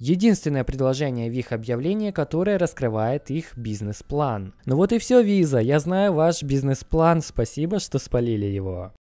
Единственное предложение в их объявлении, которое раскрывает их бизнес-план. Ну вот и все, Виза, я знаю ваш бизнес-план, спасибо, что спалили его.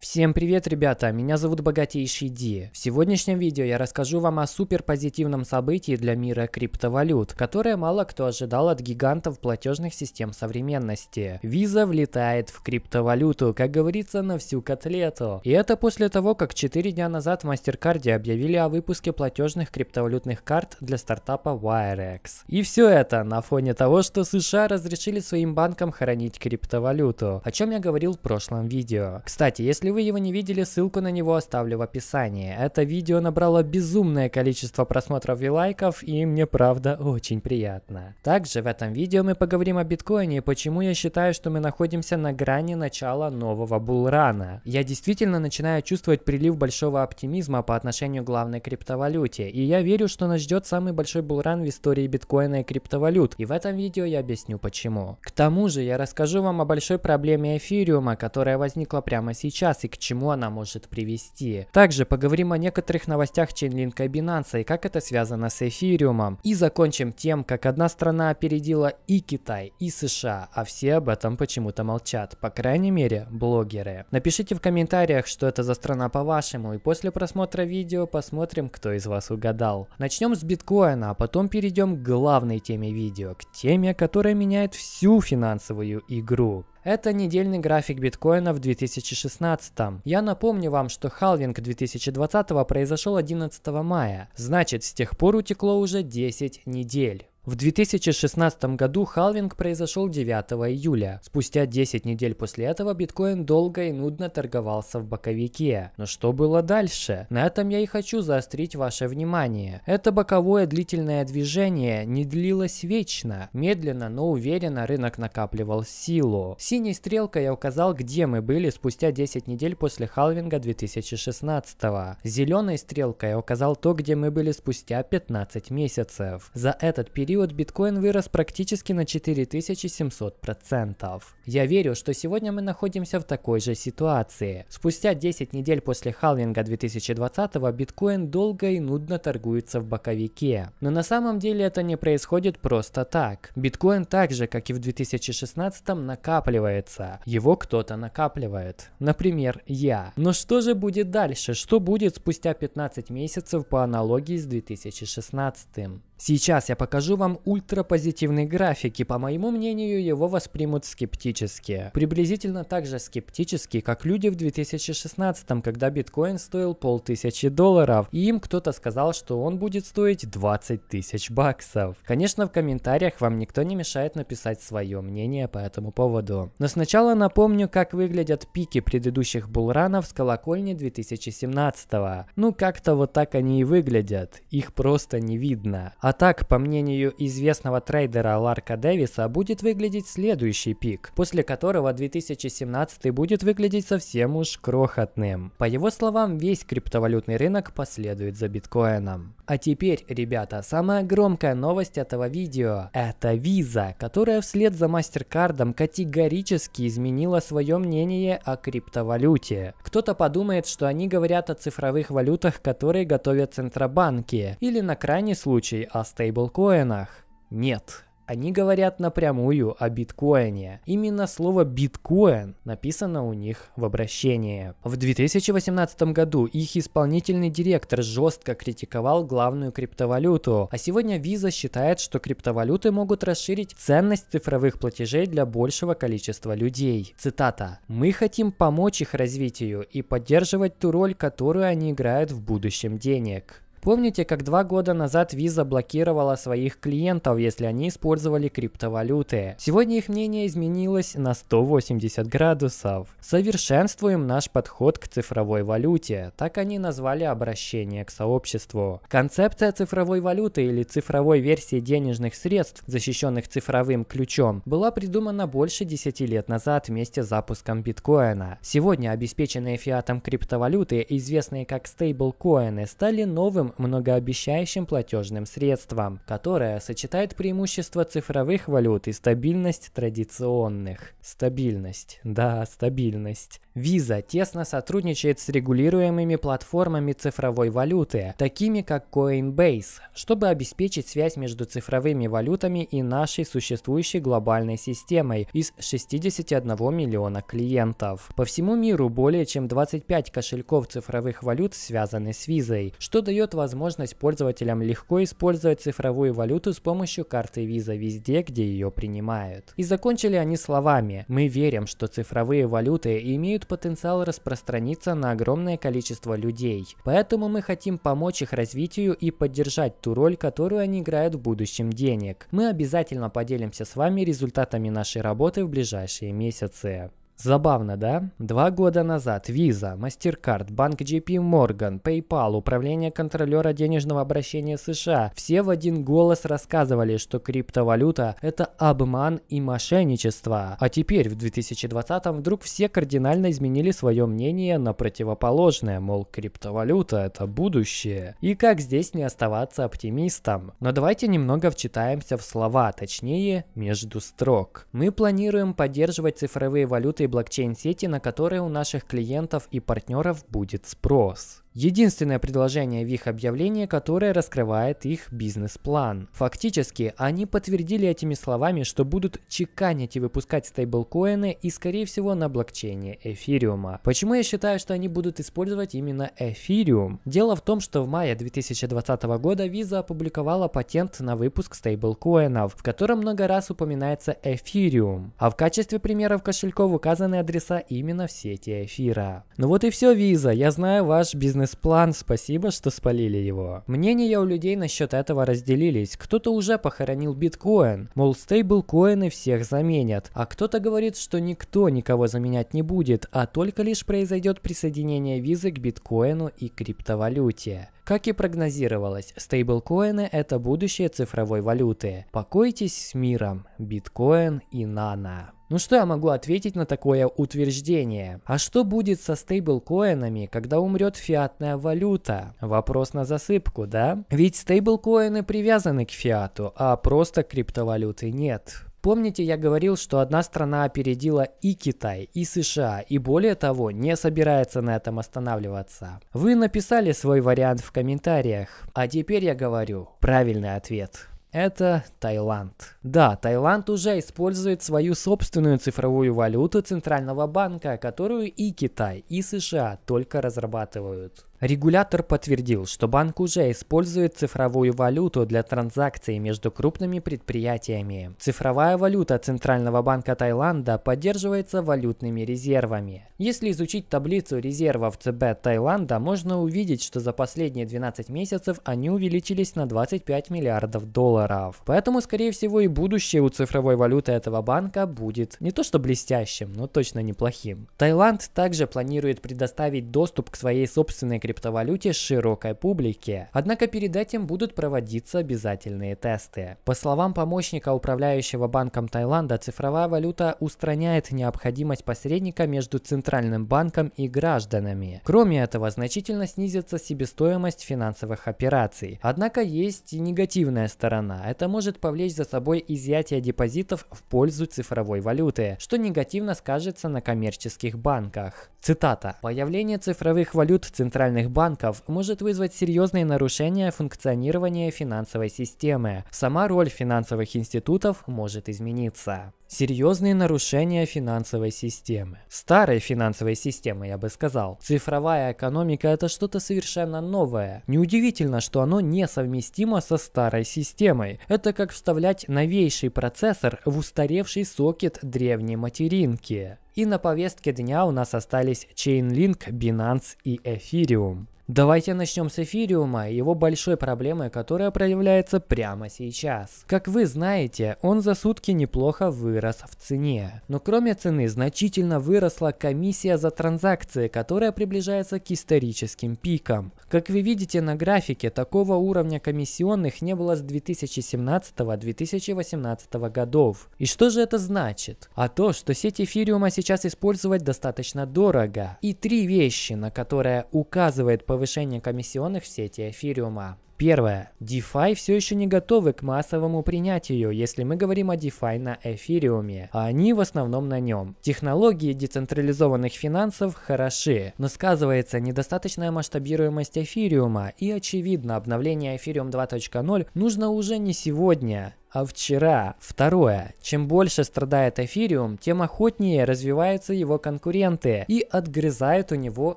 Всем привет, ребята! Меня зовут Богатейший Ди. В сегодняшнем видео я расскажу вам о суперпозитивном событии для мира криптовалют, которое мало кто ожидал от гигантов платежных систем современности. Виза влетает в криптовалюту, как говорится, на всю котлету. И это после того, как 4 дня назад в MasterCard объявили о выпуске платежных криптовалютных карт для стартапа WireX. И все это на фоне того, что США разрешили своим банкам хранить криптовалюту, о чем я говорил в прошлом видео. Кстати, если если вы его не видели, ссылку на него оставлю в описании. Это видео набрало безумное количество просмотров и лайков, и мне правда очень приятно. Также в этом видео мы поговорим о биткоине и почему я считаю, что мы находимся на грани начала нового булрана. Я действительно начинаю чувствовать прилив большого оптимизма по отношению к главной криптовалюте, и я верю, что нас ждет самый большой булран в истории биткоина и криптовалют, и в этом видео я объясню почему. К тому же я расскажу вам о большой проблеме эфириума, которая возникла прямо сейчас, сейчас и к чему она может привести. Также поговорим о некоторых новостях чейнлинка и Binance и как это связано с эфириумом. И закончим тем, как одна страна опередила и Китай, и США, а все об этом почему-то молчат. По крайней мере, блогеры. Напишите в комментариях, что это за страна по-вашему, и после просмотра видео посмотрим, кто из вас угадал. Начнем с биткоина, а потом перейдем к главной теме видео, к теме, которая меняет всю финансовую игру. Это недельный график биткоина в 2016. Я напомню вам, что халвинг 2020 произошел 11 мая. Значит, с тех пор утекло уже 10 недель. В 2016 году халвинг произошел 9 июля. Спустя 10 недель после этого биткоин долго и нудно торговался в боковике. Но что было дальше? На этом я и хочу заострить ваше внимание. Это боковое длительное движение не длилось вечно. Медленно, но уверенно рынок накапливал силу. Синей стрелкой я указал, где мы были спустя 10 недель после халвинга 2016. Зеленой стрелкой я указал то, где мы были спустя 15 месяцев. За этот период период биткоин вырос практически на 4700%. Я верю, что сегодня мы находимся в такой же ситуации. Спустя 10 недель после халвинга 2020 биткоин долго и нудно торгуется в боковике. Но на самом деле это не происходит просто так. Биткоин так же, как и в 2016 накапливается. Его кто-то накапливает. Например, я. Но что же будет дальше? Что будет спустя 15 месяцев по аналогии с 2016? Сейчас я покажу вам ультрапозитивный график, и по моему мнению его воспримут скептически. Приблизительно так же скептически, как люди в 2016, когда биткоин стоил полтысячи долларов, и им кто-то сказал, что он будет стоить 20 тысяч баксов. Конечно, в комментариях вам никто не мешает написать свое мнение по этому поводу. Но сначала напомню, как выглядят пики предыдущих булранов с колокольни 2017. -го. Ну как-то вот так они и выглядят, их просто не видно. А так, по мнению известного трейдера Ларка Дэвиса, будет выглядеть следующий пик, после которого 2017 будет выглядеть совсем уж крохотным. По его словам, весь криптовалютный рынок последует за биткоином. А теперь, ребята, самая громкая новость этого видео – это Visa, которая вслед за MasterCard категорически изменила свое мнение о криптовалюте. Кто-то подумает, что они говорят о цифровых валютах, которые готовят центробанки, или на крайний случай – о стейблкоинах? Нет, они говорят напрямую о биткоине. Именно слово «биткоин» написано у них в обращении. В 2018 году их исполнительный директор жестко критиковал главную криптовалюту, а сегодня Visa считает, что криптовалюты могут расширить ценность цифровых платежей для большего количества людей. Цитата. «Мы хотим помочь их развитию и поддерживать ту роль, которую они играют в будущем денег». Помните, как два года назад Visa блокировала своих клиентов, если они использовали криптовалюты? Сегодня их мнение изменилось на 180 градусов. Совершенствуем наш подход к цифровой валюте. Так они назвали обращение к сообществу. Концепция цифровой валюты или цифровой версии денежных средств, защищенных цифровым ключом, была придумана больше 10 лет назад вместе с запуском биткоина. Сегодня обеспеченные фиатом криптовалюты, известные как стейблкоины, стали новым многообещающим платежным средством, которое сочетает преимущества цифровых валют и стабильность традиционных. Стабильность, да, стабильность. Visa тесно сотрудничает с регулируемыми платформами цифровой валюты, такими как Coinbase, чтобы обеспечить связь между цифровыми валютами и нашей существующей глобальной системой из 61 миллиона клиентов. По всему миру более чем 25 кошельков цифровых валют связаны с Визой, что дает возможность пользователям легко использовать цифровую валюту с помощью карты Visa везде, где ее принимают. И закончили они словами «Мы верим, что цифровые валюты имеют потенциал распространиться на огромное количество людей. Поэтому мы хотим помочь их развитию и поддержать ту роль, которую они играют в будущем денег. Мы обязательно поделимся с вами результатами нашей работы в ближайшие месяцы. Забавно, да? Два года назад Visa, MasterCard, банк JP Morgan, PayPal, Управление контролера денежного обращения США все в один голос рассказывали, что криптовалюта – это обман и мошенничество. А теперь, в 2020 вдруг все кардинально изменили свое мнение на противоположное, мол, криптовалюта – это будущее. И как здесь не оставаться оптимистом? Но давайте немного вчитаемся в слова, точнее, между строк. Мы планируем поддерживать цифровые валюты блокчейн-сети, на которые у наших клиентов и партнеров будет спрос. Единственное предложение в их объявлении, которое раскрывает их бизнес-план. Фактически, они подтвердили этими словами, что будут чеканить и выпускать стейблкоины и, скорее всего, на блокчейне эфириума. Почему я считаю, что они будут использовать именно эфириум? Дело в том, что в мае 2020 года Visa опубликовала патент на выпуск стейблкоинов, в котором много раз упоминается эфириум, а в качестве примеров кошельков указаны адреса именно в сети эфира. Ну вот и все, Visa, я знаю ваш бизнес бизнес-план, спасибо, что спалили его. Мнения у людей насчет этого разделились. Кто-то уже похоронил биткоин, мол, стейблкоины всех заменят, а кто-то говорит, что никто никого заменять не будет, а только лишь произойдет присоединение визы к биткоину и криптовалюте. Как и прогнозировалось, стейблкоины – это будущее цифровой валюты. Покойтесь с миром, биткоин и нано. Ну что я могу ответить на такое утверждение? А что будет со стейблкоинами, когда умрет фиатная валюта? Вопрос на засыпку, да? Ведь стейблкоины привязаны к фиату, а просто криптовалюты нет. Помните, я говорил, что одна страна опередила и Китай, и США, и более того, не собирается на этом останавливаться. Вы написали свой вариант в комментариях, а теперь я говорю правильный ответ это Таиланд. Да, Таиланд уже использует свою собственную цифровую валюту Центрального банка, которую и Китай, и США только разрабатывают. Регулятор подтвердил, что банк уже использует цифровую валюту для транзакций между крупными предприятиями. Цифровая валюта Центрального банка Таиланда поддерживается валютными резервами. Если изучить таблицу резервов ЦБ Таиланда, можно увидеть, что за последние 12 месяцев они увеличились на 25 миллиардов долларов. Поэтому, скорее всего, и будущее у цифровой валюты этого банка будет не то что блестящим, но точно неплохим. Таиланд также планирует предоставить доступ к своей собственной криптовалюте широкой публике, однако перед этим будут проводиться обязательные тесты. По словам помощника управляющего банком Таиланда, цифровая валюта устраняет необходимость посредника между центральным банком и гражданами. Кроме этого, значительно снизится себестоимость финансовых операций. Однако есть и негативная сторона. Это может повлечь за собой изъятие депозитов в пользу цифровой валюты, что негативно скажется на коммерческих банках. Цитата. «Появление цифровых валют центральной центральных банков может вызвать серьезные нарушения функционирования финансовой системы. Сама роль финансовых институтов может измениться серьезные нарушения финансовой системы. Старой финансовой системы, я бы сказал. Цифровая экономика – это что-то совершенно новое. Неудивительно, что оно несовместимо со старой системой. Это как вставлять новейший процессор в устаревший сокет древней материнки. И на повестке дня у нас остались Chainlink, Binance и Ethereum. Давайте начнем с эфириума и его большой проблемы, которая проявляется прямо сейчас. Как вы знаете, он за сутки неплохо вырос в цене. Но кроме цены, значительно выросла комиссия за транзакции, которая приближается к историческим пикам. Как вы видите на графике, такого уровня комиссионных не было с 2017-2018 годов. И что же это значит? А то, что сеть эфириума сейчас использовать достаточно дорого. И три вещи, на которые указывает повышение повышение комиссионных в сети эфириума. Первое. DeFi все еще не готовы к массовому принятию, если мы говорим о DeFi на эфириуме, а они в основном на нем. Технологии децентрализованных финансов хороши, но сказывается недостаточная масштабируемость эфириума и очевидно обновление эфириум 2.0 нужно уже не сегодня, а вчера. Второе. Чем больше страдает эфириум, тем охотнее развиваются его конкуренты и отгрызают у него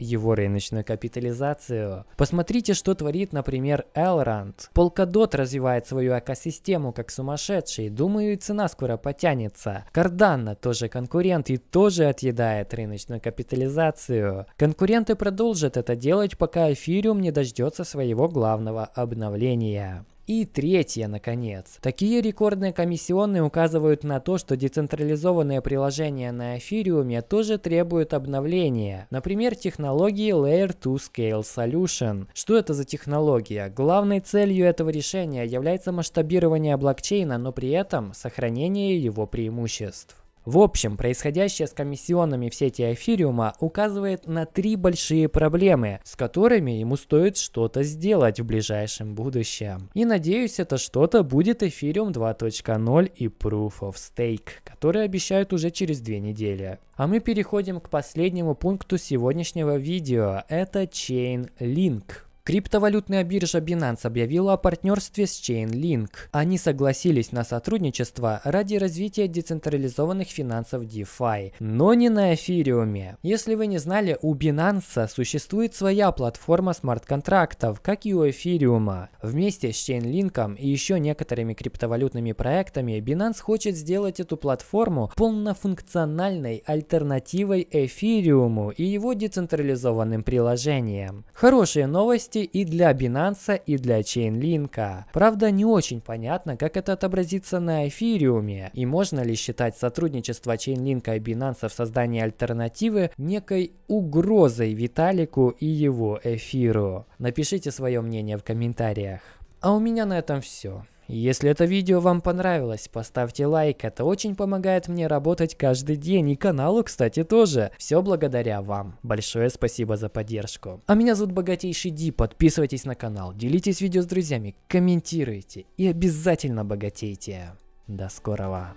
его рыночную капитализацию. Посмотрите, что творит, например, Элранд. Polkadot развивает свою экосистему как сумасшедший. Думаю, и цена скоро потянется. Cardano тоже конкурент и тоже отъедает рыночную капитализацию. Конкуренты продолжат это делать, пока эфириум не дождется своего главного обновления. И третье, наконец. Такие рекордные комиссионные указывают на то, что децентрализованные приложения на эфириуме тоже требуют обновления. Например, технологии Layer 2 Scale Solution. Что это за технология? Главной целью этого решения является масштабирование блокчейна, но при этом сохранение его преимуществ. В общем, происходящее с комиссионными в сети эфириума указывает на три большие проблемы, с которыми ему стоит что-то сделать в ближайшем будущем. И надеюсь, это что-то будет эфириум 2.0 и Proof of Stake, которые обещают уже через две недели. А мы переходим к последнему пункту сегодняшнего видео. Это Chainlink. Криптовалютная биржа Binance объявила о партнерстве с Chainlink. Они согласились на сотрудничество ради развития децентрализованных финансов DeFi, но не на эфириуме. Если вы не знали, у Binance существует своя платформа смарт-контрактов, как и у эфириума. Вместе с Chainlink и еще некоторыми криптовалютными проектами Binance хочет сделать эту платформу полнофункциональной альтернативой эфириуму и его децентрализованным приложениям. Хорошие новости возможности и для Binance, и для Chainlink. Правда, не очень понятно, как это отобразится на эфириуме, и можно ли считать сотрудничество Chainlink и Binance в создании альтернативы некой угрозой Виталику и его эфиру. Напишите свое мнение в комментариях. А у меня на этом все. Если это видео вам понравилось, поставьте лайк, это очень помогает мне работать каждый день, и каналу, кстати, тоже. Все благодаря вам. Большое спасибо за поддержку. А меня зовут Богатейший Ди, подписывайтесь на канал, делитесь видео с друзьями, комментируйте и обязательно богатейте. До скорого.